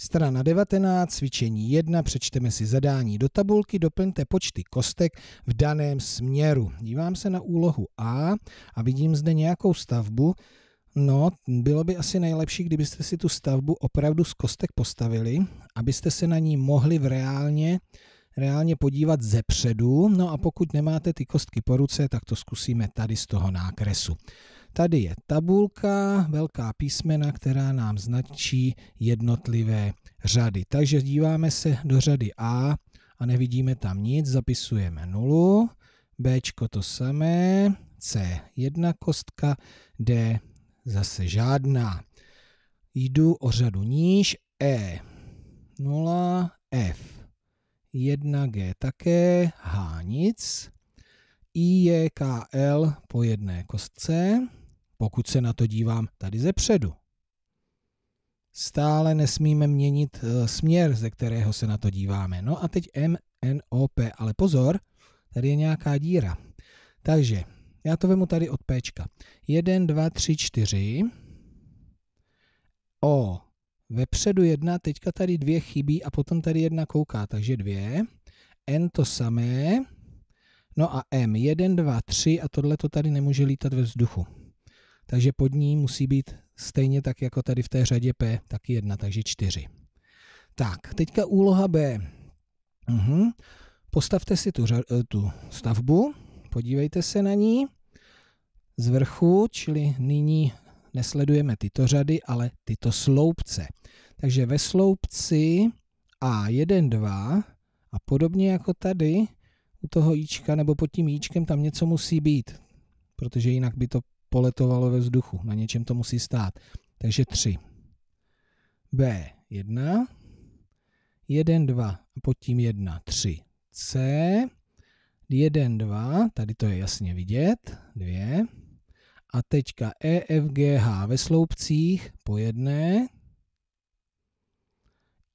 Strana 19, cvičení 1, přečteme si zadání do tabulky, doplňte počty kostek v daném směru. Dívám se na úlohu A a vidím zde nějakou stavbu. No, bylo by asi nejlepší, kdybyste si tu stavbu opravdu z kostek postavili, abyste se na ní mohli v reálně, reálně podívat ze předu. No a pokud nemáte ty kostky po ruce, tak to zkusíme tady z toho nákresu. Tady je tabulka, velká písmena, která nám značí jednotlivé řady. Takže díváme se do řady A a nevidíme tam nic, zapisujeme nulu, B to samé, C jedna kostka, D zase žádná. Jdu o řadu níž, E 0, F 1, G také, H nic, I J K L po jedné kostce, pokud se na to dívám tady ze předu. Stále nesmíme měnit eh, směr, ze kterého se na to díváme. No a teď M, N, O, P. Ale pozor, tady je nějaká díra. Takže já to vemu tady od P. 1, 2, 3, 4. O. Vepředu jedna, teďka tady dvě chybí a potom tady jedna kouká, takže dvě. N to samé. No a M. 1, 2, 3 a tohle to tady nemůže lítat ve vzduchu takže pod ní musí být stejně tak jako tady v té řadě P, taky jedna, takže čtyři. Tak, teďka úloha B. Uhum. Postavte si tu, eh, tu stavbu, podívejte se na ní z vrchu, čili nyní nesledujeme tyto řady, ale tyto sloupce. Takže ve sloupci A1, 2 a podobně jako tady u toho jíčka nebo pod tím jíčkem tam něco musí být, protože jinak by to poletovalo ve vzduchu. Na něčem to musí stát. Takže 3. B 1. 1, 2 a pod tím 1, 3. C 1, 2, tady to je jasně vidět, 2. A teďka E, F, G, H ve sloupcích po jedné.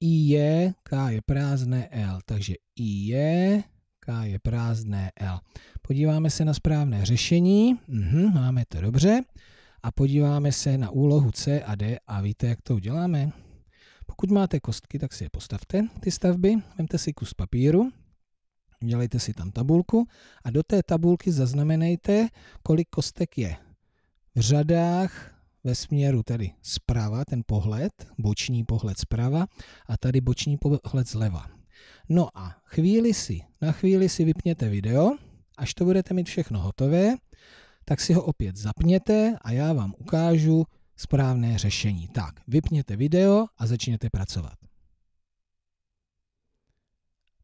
I J, K je prázdné, L, takže I J, k je prázdné L. Podíváme se na správné řešení. Mhm, máme to dobře. A podíváme se na úlohu C a D a víte, jak to uděláme? Pokud máte kostky, tak si je postavte, ty stavby. Vemte si kus papíru, udělejte si tam tabulku a do té tabulky zaznamenejte, kolik kostek je v řadách ve směru tady zprava, ten pohled, boční pohled zprava a tady boční pohled zleva. No a chvíli si, na chvíli si vypněte video, až to budete mít všechno hotové, tak si ho opět zapněte a já vám ukážu správné řešení. Tak, vypněte video a začněte pracovat.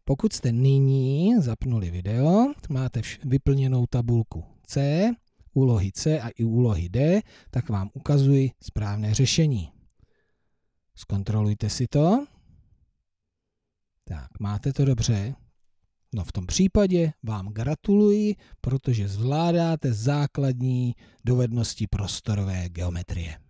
Pokud jste nyní zapnuli video, máte vyplněnou tabulku C, úlohy C a i úlohy D, tak vám ukazují správné řešení. Zkontrolujte si to. Máte to dobře? No v tom případě vám gratuluji, protože zvládáte základní dovednosti prostorové geometrie.